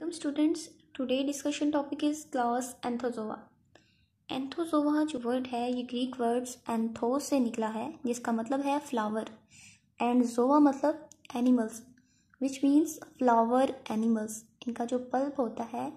welcome students today discussion topic is class Anthozoa Anthozoa जो word है ये Greek words एंथो से निकला है जिसका मतलब है फ्लावर एंड जोवा मतलब animals which means flower animals इनका जो पल्प होता है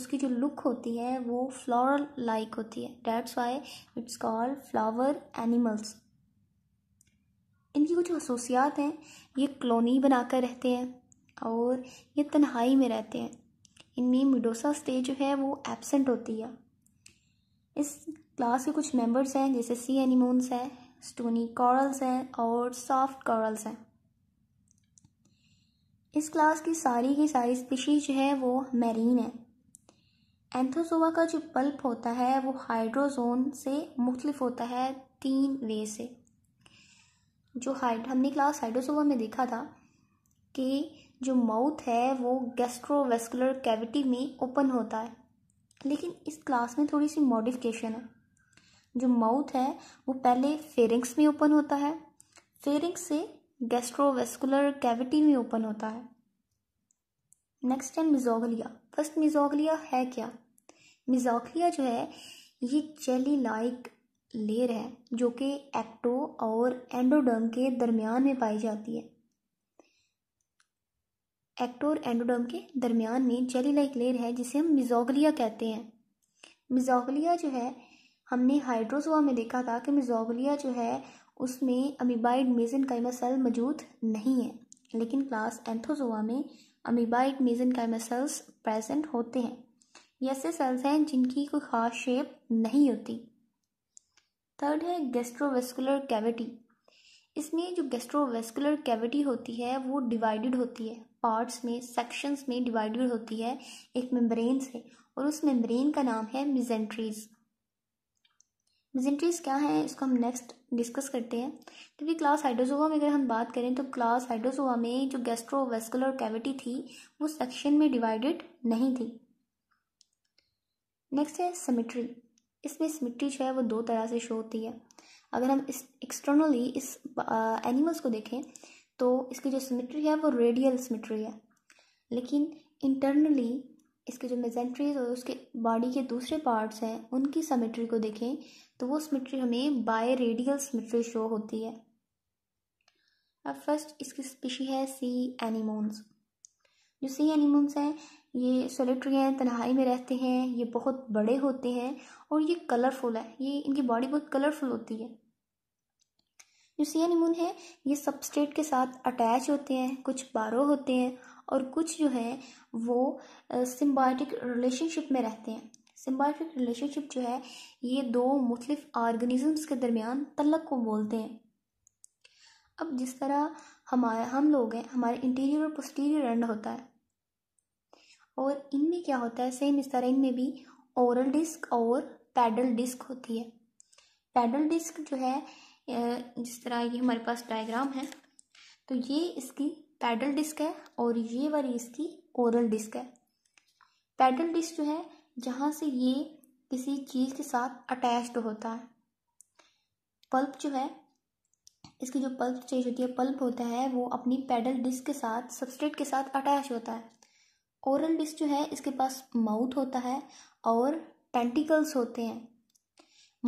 उसकी जो लुक होती है वो फ्लोरल लाइक होती है that's why it's called flower animals इनकी कुछ खसूसियात हैं ये क्लोनी बनाकर रहते हैं और ये तन्हाई में रहते हैं इनमें मिडोसा स्टेज जो है वो एबसेंट होती है इस क्लास के कुछ मेंबर्स हैं जैसे सी एनिमोन्स हैं स्टोनी कॉरल्स हैं और सॉफ्ट कॉरल्स हैं इस क्लास की सारी की सारी स्पीशीज जो है वो मैरीन है एंथोसोवा का जो पल्प होता है वो हाइड्रोजोन से मुख्तलिफ होता है तीन वे से जो हाइड हमने क्लास हाइड्रोसोवा में देखा था कि जो माउथ है वो गैस्ट्रोवेस्कुलर कैविटी में ओपन होता है लेकिन इस क्लास में थोड़ी सी मॉडिफिकेशन है जो माउथ है वो पहले फेरिंग्स में ओपन होता है फेरिंग्स से गैस्ट्रोवेस्कुलर कैविटी में ओपन होता है नेक्स्ट है मिजोगलिया फर्स्ट मिजोगलिया है क्या मिजोगलिया जो है ये जेली लाइक लेयर है जो कि एक्टो और एंडोडर्म के दरमियान में पाई जाती है एक्टोर और एंडोडर्म के दरमियान में जेली लाइक लेयर है जिसे हम मिजोगलिया कहते हैं मिजोगलिया जो है हमने हाइड्रोजोआ में देखा था कि मिजोगलिया जो है उसमें अमीबाइड मेजन कायमा सेल मौजूद नहीं है लेकिन क्लास एंथोजोआ में amoeboid mesenchyme cells present होते हैं ये ऐसे सेल्स हैं जिनकी कोई ख़ास शेप नहीं होती थर्ड है गेस्ट्रोवेस्कुलर कैविटी इसमें जो गेस्ट्रोवेस्कुलर कैविटी होती है वो डिवाइडेड होती है पार्ट्स में सेक्शंस में डिवाइडेड होती है एक मेम्ब्रेन से और उस मेम्ब्रेन का नाम है मिजेंट्रीज मिजेंट्रीज क्या है इसको हम नेक्स्ट डिस्कस करते हैं तो भी क्लास हाइड्रोजोवा में अगर हम बात करें तो क्लास हाइड्रोजोवा में जो गैस्ट्रोवेस्कुलर कैविटी थी वो सेक्शन में डिवाइडेड नहीं थी नेक्स्ट है सिमेट्री इसमें सिमेट्री जो है वो दो तरह से शो होती है अगर हम इस एक्सटर्नली इस एनिमल्स को देखें तो इसकी जो सिमेट्री है वो रेडियल सिमेट्री है लेकिन इंटरनली इसके जो मेजेंट्रीज और उसके बॉडी के दूसरे पार्ट्स हैं उनकी सिमेट्री को देखें तो वो सिमेट्री हमें बाय रेडियल सिमेट्री शो होती है अब फर्स्ट इसकी स्पीशी है सी एनिमोन्स जो सी एनिमोन्स हैं ये सोलिट्री हैं तनहाई में रहते हैं ये बहुत बड़े होते हैं और ये कलरफुल है ये इनकी बॉडी बहुत कलरफुल होती है जो सी एन है ये सबस्ट्रेट के साथ अटैच होते हैं कुछ बारो होते हैं और कुछ जो है वो सिम्बायोटिक रिलेशनशिप में रहते हैं सिम्बायोटिक रिलेशनशिप जो है ये दो मुख्तफ ऑर्गेनिजम्स के दरमियान तलक को बोलते हैं अब जिस तरह हमारे हम लोग हैं हमारे इंटीरियर और पोस्टीरियर एंड होता है और इनमें क्या होता है सेम इस तरह इनमें भी ओरल डिस्क और पैडल डिस्क होती है पैडल डिस्क जो है जिस तरह ये हमारे पास डायग्राम है तो ये इसकी पैडल डिस्क है और ये वाली इसकी ओरल डिस्क है पैडल डिस्क जो है जहाँ से ये किसी चीज़ के साथ अटैच्ड होता है पल्प जो है इसकी जो पल्प चेज होती है पल्प होता है वो अपनी पैडल डिस्क के साथ सबस्ट्रेट के साथ अटैच होता है ओरल डिस्क जो है इसके पास माउथ होता है और टेंटिकल्स होते हैं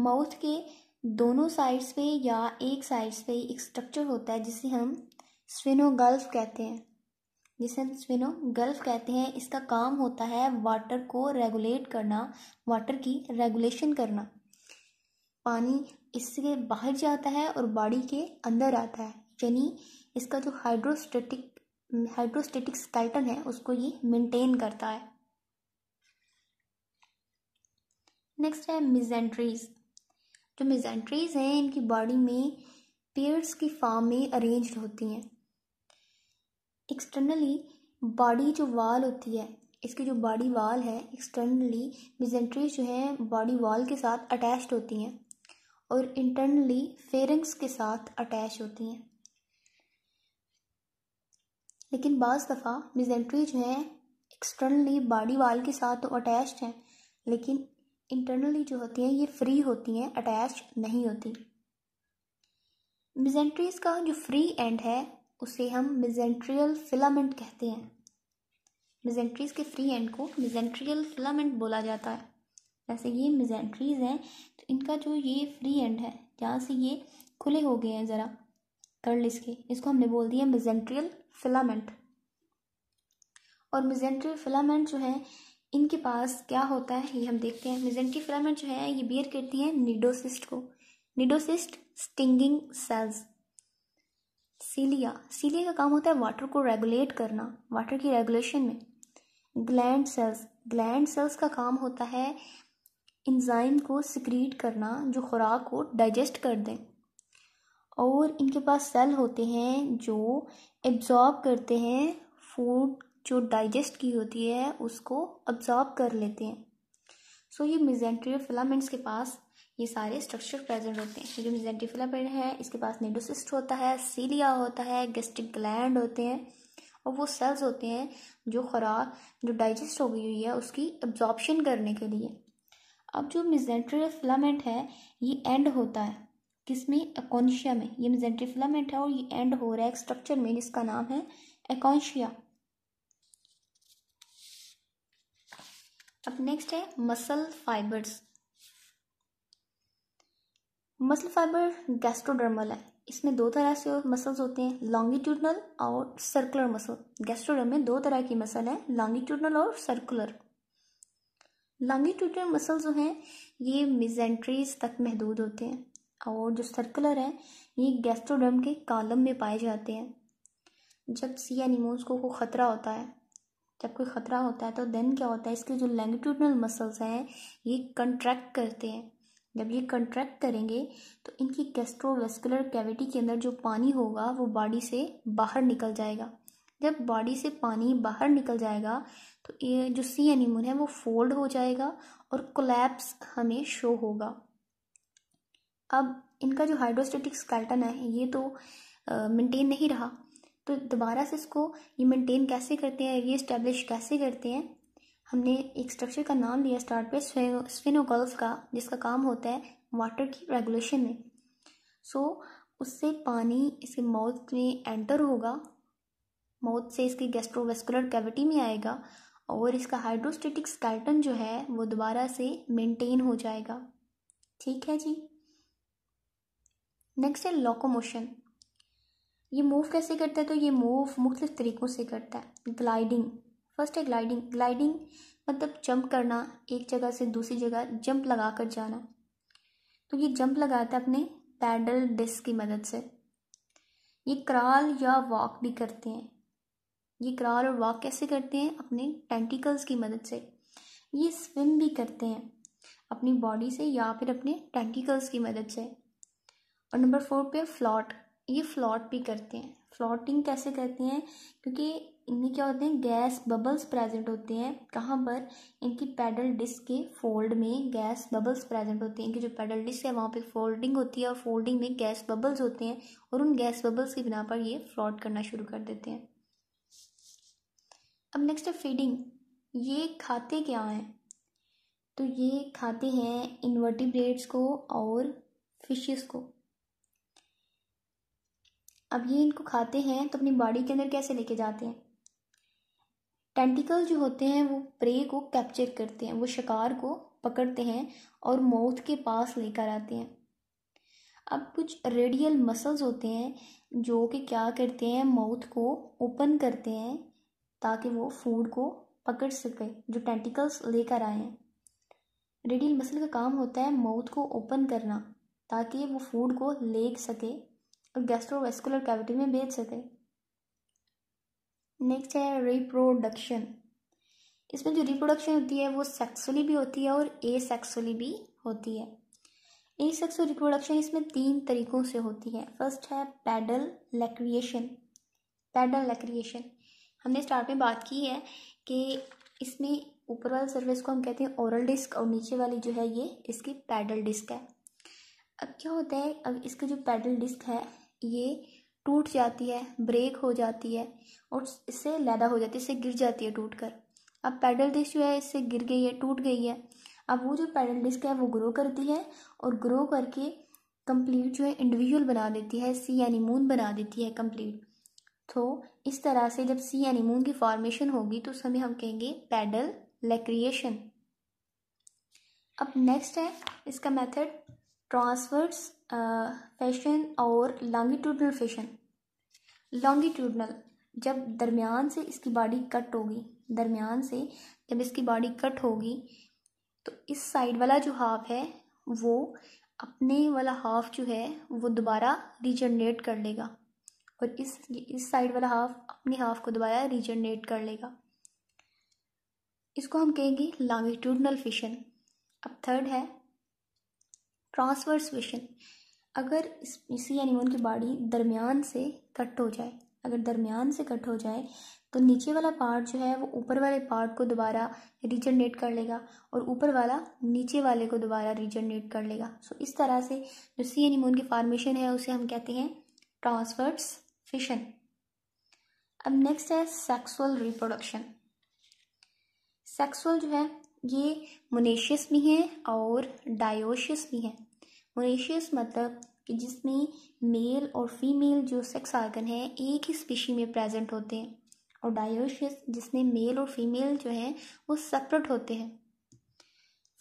माउथ के दोनों साइड्स पे या एक साइड्स पे एक स्ट्रक्चर होता है जिसे हम स्विनो गल्फ कहते हैं जिसे हम स्विनो गल्फ कहते हैं इसका काम होता है वाटर को रेगुलेट करना वाटर की रेगुलेशन करना पानी इससे बाहर जाता है और बॉडी के अंदर आता है यानी इसका जो हाइड्रोस्टेटिक हाइड्रोस्टेटिक स्केल्टन है उसको ये मेंटेन करता है नेक्स्ट है मिजेंट्रीज जो मेजेंट्रीज हैं इनकी बॉडी में पेयर्स की फॉर्म में अरेंज होती हैं एक्सटर्नली बॉडी जो वाल होती है इसकी जो बॉडी वॉल है एक्सटर्नली मिजेंट्रीज जो हैं बॉडी वॉल के साथ अटैच्ड होती हैं और इंटरनली फेरिंग्स के साथ अटैच होती हैं लेकिन बज़ दफ़ा मिजेंट्री जो हैं एक्सटर्नली बॉडी वाल के साथ तो अटैच्ड हैं लेकिन इंटरनली जो होती हैं ये फ्री होती हैं अटैच नहीं होती मिजेंट्रीज का जो फ्री एंड है उसे हम मिजेंट्रियल फिलामेंट कहते हैं मिजेंट्रीज के फ्री एंड को मिजेंट्रियल फिलामेंट बोला जाता है जैसे ये मिजेंट्रीज हैं तो इनका जो ये फ्री एंड है जहाँ से ये खुले हो गए हैं ज़रा कर्ल इसके इसको हमने बोल दिया मिजेंट्रियल फिलामेंट और मिजेंट्रियल फिलामेंट जो है इनके पास क्या होता है ये हम देखते हैं मिजेंटी फिलामेंट जो है ये बियर करती है निडोसिस्ट को निडोसिस्ट स्टिंगिंग सेल्स सीलिया सीलिया का काम होता है वाटर को रेगुलेट करना वाटर की रेगुलेशन में ग्लैंड सेल्स ग्लैंड सेल्स का काम होता है इंजाइम को सिक्रीट करना जो खुराक को डाइजेस्ट कर दें और इनके पास सेल होते हैं जो एब्जॉर्ब करते हैं फूड जो डाइजेस्ट की होती है उसको अब्जॉर्ब कर लेते हैं सो so, ये मिजेंट्रियल फिलामेंट्स के पास ये सारे स्ट्रक्चर प्रेजेंट होते हैं जो मिजेंट्री फिलामेंट है इसके पास नेडोसिस्ट होता है सीलिया होता है गेस्टिक ग्लैंड होते हैं और वो सेल्स होते हैं जो खुराक जो डाइजेस्ट हो गई हुई है उसकी एब्जॉर्प्शन करने के लिए अब जो मिजेंट्रियल फिलामेंट है ये एंड होता है किसमें अकोनशिया में ये मिजेंट्री फिलामेंट है और ये एंड हो रहा है एक स्ट्रक्चर में जिसका नाम है एकोनशिया अब नेक्स्ट है muscle fibres muscle fibre gastrodermal है इसमें दो तरह से मसल्स होते हैं लॉन्गिट्यूडनल और सर्कुलर मसल गैस्ट्रोडर्म में दो तरह की मसल है लॉन्गिट्यूडनल और सर्कुलर लॉन्गिट्यूडनल मसल जो हैं ये मिजेंट्रीज तक महदूद होते हैं और जो सर्कुलर है ये गैस्ट्रोडर्म के कॉलम में पाए जाते हैं जब सी एनिमोल्स को ख़तरा होता है जब कोई ख़तरा होता है तो देन क्या होता है इसके जो लैंगिट्यूडनल मसल्स हैं ये कंट्रैक्ट करते हैं जब ये कंट्रैक्ट करेंगे तो इनकी गेस्ट्रोवेस्कुलर कैविटी के अंदर जो पानी होगा वो बॉडी से बाहर निकल जाएगा जब बॉडी से पानी बाहर निकल जाएगा तो ये जो सी एनिमल है वो फोल्ड हो जाएगा और कोलैप्स हमें शो होगा अब इनका जो हाइड्रोस्टेटिक स्केल्टन है ये तो मेंटेन नहीं रहा तो दोबारा से इसको ये मेंटेन कैसे करते हैं ये इस्टेब्लिश कैसे करते हैं हमने एक स्ट्रक्चर का नाम लिया स्टार्ट पे गल्फ का जिसका काम होता है वाटर की रेगुलेशन में सो so, उससे पानी इसके माउथ में एंटर होगा माउथ से इसकी गैस्ट्रोवेस्कुलर कैविटी में आएगा और इसका हाइड्रोस्टेटिक स्कैल्टन जो है वो दोबारा से मेंटेन हो जाएगा ठीक है जी नेक्स्ट है लोकोमोशन ये मूव कैसे करता है तो ये मूव मुख्तलिफ तरीक़ों से करता है ग्लाइडिंग फर्स्ट है ग्लाइडिंग ग्लाइडिंग मतलब जंप करना एक जगह से दूसरी जगह जंप लगा कर जाना तो ये जंप लगाता है अपने पैडल डिस्क की मदद से ये क्राल या वॉक भी करते हैं ये क्राल और वॉक कैसे करते हैं अपने टेंटिकल्स की मदद से ये स्विम भी करते हैं अपनी बॉडी से या फिर अपने टेंटिकल्स की मदद से और नंबर फोर पे फ्लॉट ये फ्लॉट भी करते हैं फ्लॉटिंग कैसे करते हैं क्योंकि इनमें क्या होते हैं गैस बबल्स प्रेजेंट होते हैं कहाँ पर इनकी पैडल डिस्क के फोल्ड में गैस बबल्स प्रेजेंट होते हैं इनकी जो पैडल डिस्क है वहाँ पे फोल्डिंग होती है और फोल्डिंग में गैस बबल्स होते हैं और उन गैस बबल्स के बिना पर ये फ्लॉट करना शुरू कर देते हैं अब नेक्स्ट है फीडिंग ये खाते क्या हैं तो ये खाते हैं इन्वर्टिब्रेट्स को और फिशेस को अब ये इनको खाते हैं तो अपनी बॉडी के अंदर कैसे लेके जाते हैं टेंटिकल जो होते हैं वो प्रे को कैप्चर करते हैं वो शिकार को पकड़ते हैं और माउथ के पास लेकर आते हैं अब कुछ रेडियल मसल्स होते हैं जो कि क्या करते हैं माउथ को ओपन करते हैं ताकि वो फूड को पकड़ सके जो टेंटिकल्स लेकर आए हैं रेडियल मसल का काम होता है माउथ को ओपन करना ताकि वो फूड को ले सके और गैस्ट्रोवेस्कुलर कैविटी में भेज सके नेक्स्ट है रिप्रोडक्शन इसमें जो रिप्रोडक्शन होती है वो सेक्सुअली भी होती है और ए सेक्सुअली भी होती है ए सेक्सुअल रिप्रोडक्शन इसमें तीन तरीक़ों से होती है फर्स्ट है पैडल लेक्रिएशन पैडल लेक्रिएशन हमने स्टार्ट में बात की है कि इसमें ऊपर वाले सर्विस को हम कहते हैं ओरल डिस्क और नीचे वाली जो है ये इसकी पैडल डिस्क है अब क्या होता है अब इसका जो पैडल डिस्क है ये टूट जाती है ब्रेक हो जाती है और इससे लैदा हो जाती है इससे गिर जाती है टूट कर अब पैडल डिस्क जो है इससे गिर गई है टूट गई है अब वो जो पैडल डिस्क है वो ग्रो करती है और ग्रो करके कंप्लीट जो है इंडिविजुअल बना देती है सी यानी मून बना देती है कंप्लीट तो इस तरह से जब सी यानी मून की फॉर्मेशन होगी तो समय हम कहेंगे पैडल लेक्रिएशन अब नेक्स्ट है इसका मेथड ट्रांसवर्स फैशन और लॉन्गिट्यूडनल फैशन लॉन्गिट्यूडनल जब दरमियान से इसकी बॉडी कट होगी दरमियान से जब इसकी बॉडी कट होगी तो इस साइड वाला जो हाफ है वो अपने वाला हाफ जो है वो दोबारा रिजनरेट कर लेगा और इस इस साइड वाला हाफ अपने हाफ को दोबारा रिजनरेट कर लेगा इसको हम कहेंगे लॉन्गिट्यूडनल फिशन अब थर्ड है ट्रांसवर्स विशन अगर इसी एनिमल की बॉडी दरमियान से कट हो जाए अगर दरमियान से कट हो जाए तो नीचे वाला पार्ट जो है वो ऊपर वाले पार्ट को दोबारा रिजनरेट कर लेगा और ऊपर वाला नीचे वाले को दोबारा रिजनरेट कर लेगा सो इस तरह से जो सी एनिमोन की फार्मेशन है उसे हम कहते हैं ट्रांसवर्ट्स फिशन अब नेक्स्ट है सेक्सुअल रिप्रोडक्शन सेक्सुअल जो है ये मुनेशियस भी हैं और डायोशियस भी हैं मुनेशियस मतलब कि जिसमें मेल और फीमेल जो सेक्स आर्गन है एक ही स्पीशी में प्रेजेंट होते हैं और डायोशियस जिसमें मेल और फीमेल जो हैं वो सेपरेट होते हैं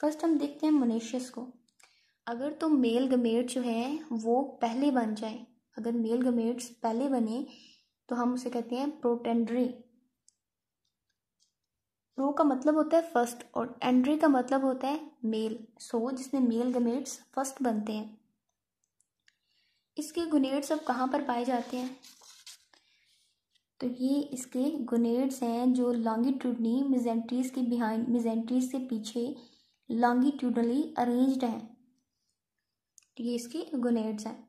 फर्स्ट हम देखते हैं मुनेशियस को अगर तो मेल गमेट जो है वो पहले बन जाए अगर मेल गमेट्स पहले बने तो हम उसे कहते हैं प्रोटेंड्री प्रो का मतलब होता है फर्स्ट और एंड्री का मतलब होता है मेल सो जिसमें मेल गमेट्स फर्स्ट बनते हैं इसके गुनेड्स अब कहाँ पर पाए जाते हैं तो ये इसके गुनेड्स हैं जो लॉन्गिट्यूडनी मिजेंट्रीज के बिहाइंड मिजेंट्रीज से पीछे लॉन्गिट्यूडनली अरेंज्ड हैं तो ये इसके गुनेड्स हैं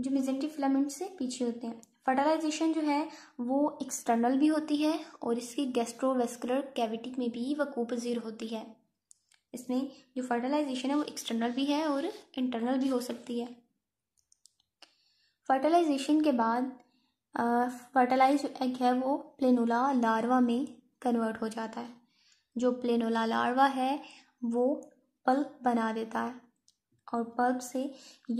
जो मेजेंटी फिलामेंट से पीछे होते हैं फर्टिलाइजेशन जो है वो एक्सटर्नल भी होती है और इसकी गैस्ट्रोवेस्कुलर कैविटी में भी वकू पजीर होती है इसमें जो फर्टिलाइजेशन है वो एक्सटर्नल भी है और इंटरनल भी हो सकती है फर्टिलाइजेशन के बाद फर्टिलाइज एग है वो प्लेनोला लार्वा में कन्वर्ट हो जाता है जो प्लेनोला लार्वा है वो पल्प बना देता है और पल्प से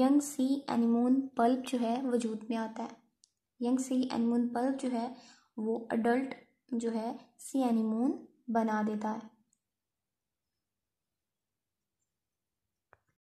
यंग सी एनिमोन पल्प जो है वजूद में आता है यंग सी एनिमोन पल्प जो है वो अडल्ट जो है सी एनिमोन बना देता है